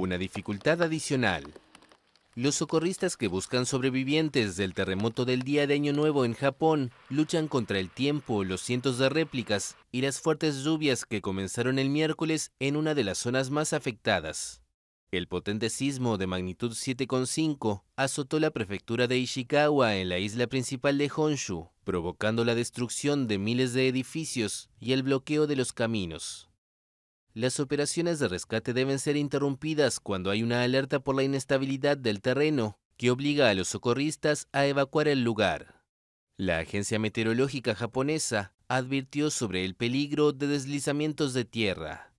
Una dificultad adicional. Los socorristas que buscan sobrevivientes del terremoto del día de Año Nuevo en Japón luchan contra el tiempo, los cientos de réplicas y las fuertes lluvias que comenzaron el miércoles en una de las zonas más afectadas. El potente sismo de magnitud 7,5 azotó la prefectura de Ishikawa en la isla principal de Honshu, provocando la destrucción de miles de edificios y el bloqueo de los caminos las operaciones de rescate deben ser interrumpidas cuando hay una alerta por la inestabilidad del terreno, que obliga a los socorristas a evacuar el lugar. La agencia meteorológica japonesa advirtió sobre el peligro de deslizamientos de tierra.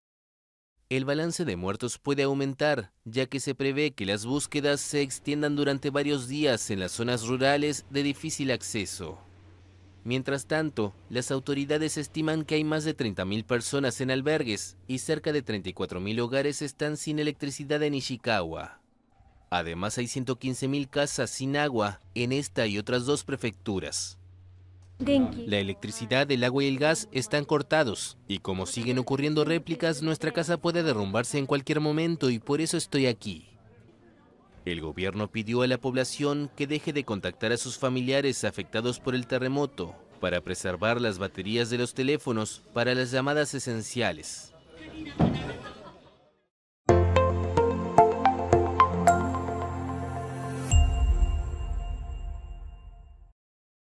El balance de muertos puede aumentar, ya que se prevé que las búsquedas se extiendan durante varios días en las zonas rurales de difícil acceso. Mientras tanto, las autoridades estiman que hay más de 30.000 personas en albergues y cerca de 34.000 hogares están sin electricidad en Ishikawa. Además, hay 115.000 casas sin agua en esta y otras dos prefecturas. La electricidad, el agua y el gas están cortados y como siguen ocurriendo réplicas, nuestra casa puede derrumbarse en cualquier momento y por eso estoy aquí. El gobierno pidió a la población que deje de contactar a sus familiares afectados por el terremoto para preservar las baterías de los teléfonos para las llamadas esenciales.